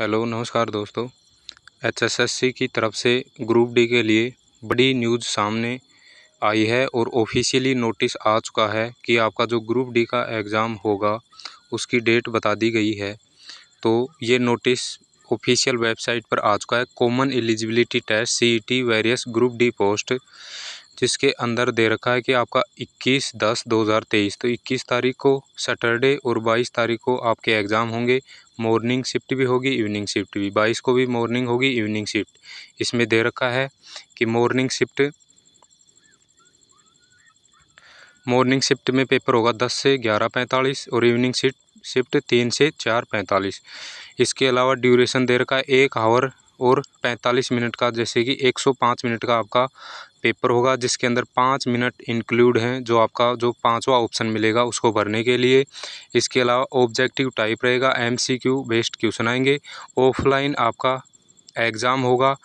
hello नमस्कार दोस्तों HSSC की तरफ से ग्रुप डी के लिए बड़ी न्यूज़ सामने आई है और ऑफिशियली नोटिस आ चुका है कि आपका जो ग्रुप डी का एग्ज़ाम होगा उसकी डेट बता दी गई है तो ये नोटिस ऑफिशियल वेबसाइट पर आ चुका है common eligibility test CET various group D post जिसके अंदर दे रखा है कि आपका 21 दस 2023 तो 21 तारीख को सैटरडे और 22 तारीख को आपके एग्ज़ाम होंगे मॉर्निंग शिफ्ट भी होगी इवनिंग शिफ्ट भी बाईस को भी मॉर्निंग होगी इवनिंग शिफ्ट इसमें दे रखा है कि मॉर्निंग शिफ्ट मॉर्निंग शिफ्ट में पेपर होगा दस से ग्यारह पैंतालीस और इवनिंग शिफ्ट शिफ्ट तीन से चार पैंतालीस इसके अलावा ड्यूरेशन दे रखा है एक आवर और पैंतालीस मिनट का जैसे कि एक सौ पाँच मिनट का आपका पेपर होगा जिसके अंदर पाँच मिनट इंक्लूड हैं जो आपका जो पाँचवा ऑप्शन मिलेगा उसको भरने के लिए इसके अलावा ऑब्जेक्टिव टाइप रहेगा एमसीक्यू बेस्ड क्वेश्चन आएंगे ऑफलाइन आपका एग्ज़ाम होगा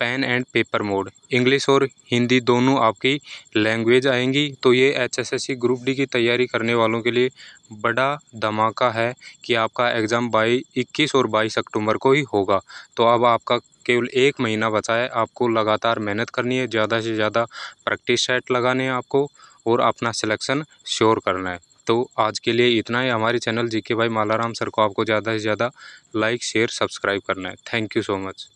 pen and paper mode English और हिंदी दोनों आपकी लैंग्वेज आएंगी तो ये H S S C group D की तैयारी करने वालों के लिए बड़ा धमाका है कि आपका एग्ज़ाम बाई इक्कीस और बाईस अक्टूबर को ही होगा तो अब आपका केवल एक महीना बचा है आपको लगातार मेहनत करनी है ज़्यादा से ज़्यादा प्रैक्टिस सेट लगाने हैं आपको और अपना सिलेक्शन श्योर करना है तो आज के लिए इतना ही हमारे चैनल जी के भाई मालाराम सर को आपको ज़्यादा से ज़्यादा लाइक शेयर सब्सक्राइब करना है थैंक यू सो मच